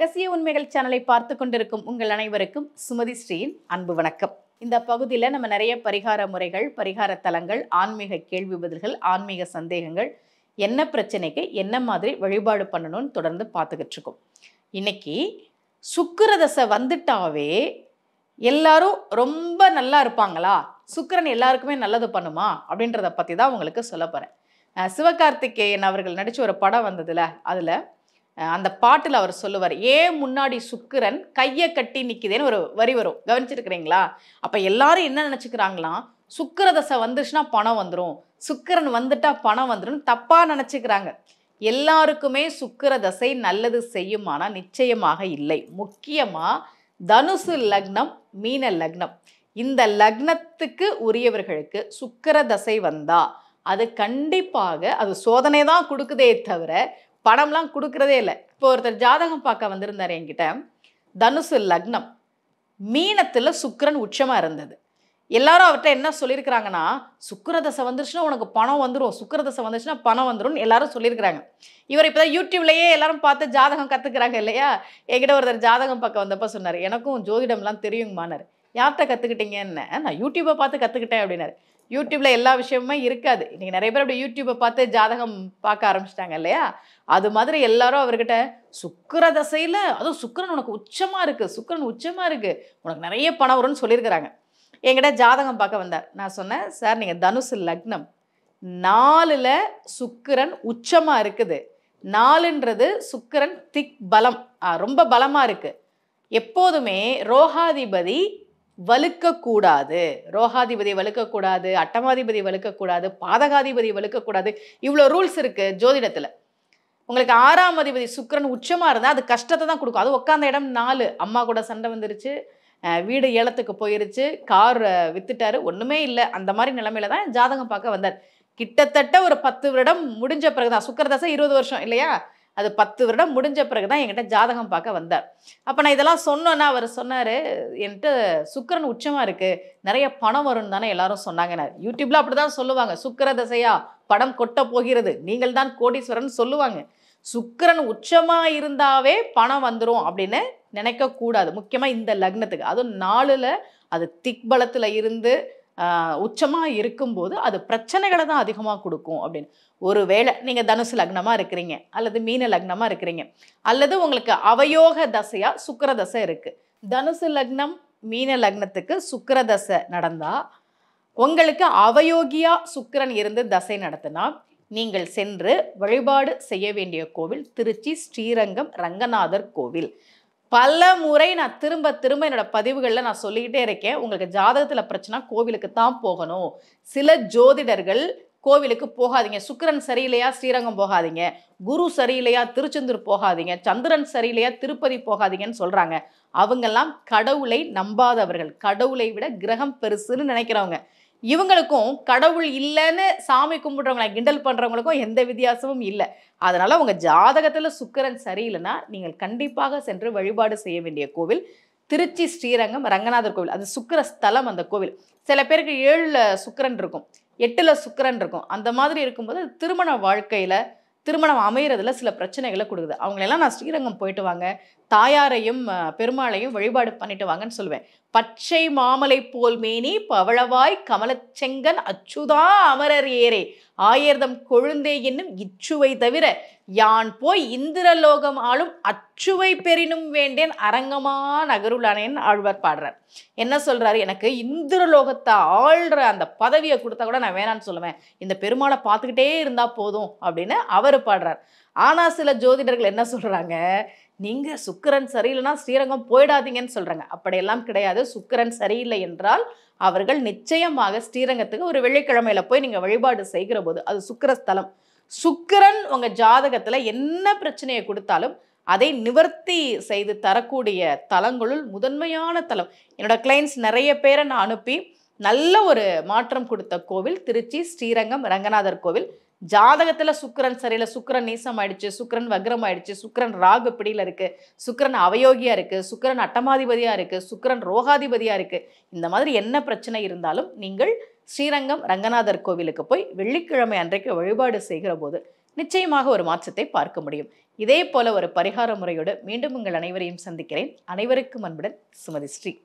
ரகசிய உண்மைகள் சேனலை பார்த்து கொண்டிருக்கும் உங்கள் அனைவருக்கும் சுமதி ஸ்ரீயின் அன்பு வணக்கம் இந்த பகுதியில் நம்ம நிறைய பரிகார முறைகள் பரிகார தலங்கள் ஆன்மீக கேள்வி பதில்கள் ஆன்மீக சந்தேகங்கள் என்ன பிரச்சனைக்கு என்ன மாதிரி வழிபாடு பண்ணணும்னு தொடர்ந்து பார்த்துக்கிட்டு இருக்கோம் இன்னைக்கு சுக்கரதசை வந்துட்டாவே எல்லாரும் ரொம்ப நல்லா இருப்பாங்களா சுக்கரன் எல்லாருக்குமே நல்லது பண்ணுமா அப்படின்றத பற்றி தான் உங்களுக்கு சொல்ல போகிறேன் சிவகார்த்திகேயன் அவர்கள் நடித்த ஒரு படம் வந்ததில்ல அதில் அந்த பாட்டில் அவர் சொல்லுவார் ஏன் முன்னாடி சுக்கிரன் கையை கட்டி நிற்கிதேன்னு ஒரு வரி வரும் கவனிச்சிருக்கிறீங்களா அப்போ எல்லாரும் என்ன நினச்சிக்கிறாங்களாம் சுக்கர தசை வந்துருச்சுன்னா பணம் வந்துடும் சுக்கிரன் வந்துட்டா பணம் வந்துடும் தப்பாக நினச்சிக்கிறாங்க எல்லாருக்குமே சுக்கிர தசை நல்லது செய்யுமானால் நிச்சயமாக இல்லை முக்கியமாக தனுசு லக்னம் மீன லக்னம் இந்த லக்னத்துக்கு உரியவர்களுக்கு சுக்கிர தசை வந்தா அது கண்டிப்பாக அது சோதனை தான் கொடுக்குதே தவிர பணம்லாம் கொடுக்குறதே இல்லை இப்போ ஒருத்தர் ஜாதகம் பார்க்க வந்திருந்தார் என்கிட்ட தனுசு லக்னம் மீனத்தில் சுக்கரன் உச்சமாக இருந்தது எல்லாரும் அவர்கிட்ட என்ன சொல்லியிருக்கிறாங்கன்னா சுக்கரதசை வந்துருச்சுன்னா உனக்கு பணம் வந்துடும் சுக்கரதசை வந்துருச்சுன்னா பணம் வந்துடும் எல்லாரும் சொல்லியிருக்கிறாங்க இவர் இப்போ தான் யூடியூப்லேயே எல்லாரும் பார்த்து ஜாதகம் கற்றுக்குறாங்க இல்லையா என்கிட்ட ஒருத்தர் ஜாதகம் பக்கம் வந்தப்போ சொன்னார் எனக்கும் ஜோதிடம்லாம் தெரியுங்கமானார் யார்கிட்ட கற்றுக்கிட்டீங்கன்னு நான் யூடியூப்பை பார்த்து கற்றுக்கிட்டேன் அப்படின்னாரு யூடியூப்பில் எல்லா விஷயமுமே இருக்காது இன்றைக்கி நிறைய பேர் அப்படி யூடியூப்பை பார்த்து ஜாதகம் பார்க்க ஆரம்பிச்சிட்டாங்க இல்லையா அது மாதிரி எல்லாரும் அவர்கிட்ட சுக்கர தசையில் அதுவும் சுக்கரன் உனக்கு உச்சமாக இருக்குது சுக்கரன் உச்சமாக இருக்குது உனக்கு நிறைய பணம் வரும்னு சொல்லியிருக்கிறாங்க என்கிட்ட ஜாதகம் பார்க்க வந்தார் நான் சொன்னேன் சார் நீங்கள் தனுசு லக்னம் நாலில் சுக்கரன் உச்சமாக இருக்குது நாலுன்றது சுக்கரன் திக் பலம் ரொம்ப பலமாக இருக்குது எப்போதுமே ரோகாதிபதி வலுக்கக்கூடாது ரோகாதிபதி வலுக்கக்கூடாது அட்டமாதிபதி வலுக்கக்கூடாது பாதகாதிபதி வலுக்கக்கூடாது இவ்வளோ ரூல்ஸ் இருக்குது ஜோதிடத்தில் உங்களுக்கு ஆறாம் அதிபதி சுக்கரன் உச்சமாக இருந்தால் அது கஷ்டத்தை தான் கொடுக்கும் அது உட்காந்த இடம் நாலு அம்மா கூட சண்டை வந்துருச்சு வீடு ஏலத்துக்கு போயிருச்சு கார் வித்துட்டாரு ஒன்றுமே இல்லை அந்த மாதிரி நிலமையில தான் ஜாதகம் பார்க்க வந்தார் கிட்டத்தட்ட ஒரு பத்து வருடம் முடிஞ்ச பிறகுதான் சுக்கரதாசை இருபது வருஷம் இல்லையா அது பத்து வருடம் முடிஞ்ச பிறகு தான் என்கிட்ட ஜாதகம் பார்க்க வந்தார் அப்போ நான் இதெல்லாம் சொன்னோன்னா அவர் சொன்னார் என்கிட்ட சுக்கரன் உச்சமாக இருக்குது நிறைய பணம் வரும்னு தானே எல்லாரும் சொன்னாங்க யூடியூப்பில் அப்படி தான் சொல்லுவாங்க சுக்கர தசையா படம் கொட்ட போகிறது நீங்கள் தான் கோடீஸ்வரன் சொல்லுவாங்க சுக்கரன் உச்சமாக இருந்தாவே பணம் வந்துடும் அப்படின்னு நினைக்கக்கூடாது முக்கியமாக இந்த லக்னத்துக்கு அதுவும் நாளில் அது திக்பலத்தில் இருந்து உச்சமாக இருக்கும்போது அது பிரச்சனைகளை தான் அதிகமாக கொடுக்கும் அப்படின்னு ஒரு வேளை நீங்கள் தனுசு லக்னமாக இருக்கிறீங்க அல்லது மீன லக்னமாக இருக்கிறீங்க அல்லது உங்களுக்கு அவயோக தசையாக சுக்கர தசை இருக்குது தனுசு லக்னம் மீன லக்னத்துக்கு சுக்கர தசை நடந்தால் உங்களுக்கு அவயோகியா சுக்கரன் இருந்து தசை நடத்தினா நீங்கள் சென்று வழிபாடு செய்ய வேண்டிய கோவில் திருச்சி ஸ்ரீரங்கம் ரங்கநாதர் கோவில் பல முறை நான் திரும்ப திரும்ப என்னோட பதிவுகளில் நான் சொல்லிக்கிட்டே இருக்கேன் உங்களுக்கு ஜாதகத்தில் பிரச்சனை கோவிலுக்கு தான் போகணும் சில ஜோதிடர்கள் கோவிலுக்கு போகாதீங்க சுக்கரன் சரியில்லையா ஸ்ரீரங்கம் போகாதீங்க குரு சரியில்லையா திருச்செந்தூர் போகாதீங்க சந்திரன் சரியில்லையா திருப்பதி போகாதீங்கன்னு சொல்கிறாங்க அவங்கெல்லாம் கடவுளை நம்பாதவர்கள் கடவுளை விட கிரகம் பெருசுன்னு நினைக்கிறவங்க இவங்களுக்கும் கடவுள் இல்லைன்னு சாமி கும்பிட்றவங்களை கிண்டல் பண்ணுறவங்களுக்கும் எந்த வித்தியாசமும் இல்லை அதனால் உங்கள் ஜாதகத்தில் சுக்கரன் சரியில்லைன்னா நீங்கள் கண்டிப்பாக சென்று வழிபாடு செய்ய வேண்டிய கோவில் திருச்சி ஸ்ரீரங்கம் ரங்கநாதர் கோவில் அது சுக்கர ஸ்தலம் அந்த கோவில் சில பேருக்கு ஏழில் சுக்கரன் இருக்கும் எட்டில் சுக்கரன் இருக்கும் அந்த மாதிரி இருக்கும்போது திருமண வாழ்க்கையில் திருமணம் அமைகிறதுல சில பிரச்சனைகளை கொடுக்குது அவங்களெல்லாம் நான் ஸ்ரீரங்கம் போயிட்டு வாங்க தாயாரையும் பெருமாளையும் வழிபாடு பண்ணிட்டு வாங்கன்னு சொல்லுவேன் பச்சை மாமலை போல் மேனி பவளவாய் கமலச்செங்கன் அச்சுதா அமரர் ஏரே ஆயர்தம் கொழுந்தே என்னும் இச்சுவை தவிர யான் போய் இந்திரலோகம் ஆளும் அச்சுவை பெறினும் வேண்டேன் அரங்கமா நகருளானேன் ஆழ்வார் பாடுறார் என்ன சொல்றாரு எனக்கு இந்திரலோகத்தை ஆள்ற அந்த பதவியை கொடுத்தா கூட நான் வேணான்னு சொல்லுவேன் இந்த பெருமாளை பார்த்துக்கிட்டே இருந்தா போதும் அப்படின்னு அவர் பாடுறார் ஆனால் சில ஜோதிடர்கள் என்ன சொல்கிறாங்க நீங்கள் சுக்கரன் சரியில்லைனா ஸ்ரீரங்கம் போயிடாதீங்கன்னு சொல்கிறாங்க அப்படியெல்லாம் கிடையாது சுக்கரன் சரியில்லை என்றால் அவர்கள் நிச்சயமாக ஸ்ரீரங்கத்துக்கு ஒரு வெள்ளிக்கிழமையில் போய் நீங்கள் வழிபாடு செய்கிற போது அது சுக்கரஸ்தலம் சுக்கரன் உங்கள் ஜாதகத்தில் என்ன பிரச்சனையை கொடுத்தாலும் அதை நிவர்த்தி செய்து தரக்கூடிய தலங்களுள் முதன்மையான தலம் என்னோட கிளைண்ட்ஸ் நிறைய பேரை நான் அனுப்பி நல்ல ஒரு மாற்றம் கொடுத்த கோவில் திருச்சி ஸ்ரீரங்கம் ரங்கநாதர் கோவில் ஜாதகத்தில் சுக்கரன் சரியில்லை சுக்கரன் நீசம் ஆயிடுச்சு சுக்கரன் வக்ரம் ஆயிடுச்சு சுக்கரன் ராகு பிடியில் இருக்குது சுக்கரன் அவயோகியாக இருக்குது சுக்கரன் அட்டமாதிபதியாக இருக்குது சுக்கரன் ரோகாதிபதியாக இருக்குது இந்த மாதிரி என்ன பிரச்சனை இருந்தாலும் நீங்கள் ஸ்ரீரங்கம் ரங்கநாதர் கோவிலுக்கு போய் வெள்ளிக்கிழமை அன்றைக்கு வழிபாடு செய்கிற போது நிச்சயமாக ஒரு மாற்றத்தை பார்க்க முடியும் இதே போல ஒரு பரிகார முறையோடு மீண்டும் உங்கள் அனைவரையும் சந்திக்கிறேன் அனைவருக்கும் அன்புடன் சுமதி ஸ்ரீ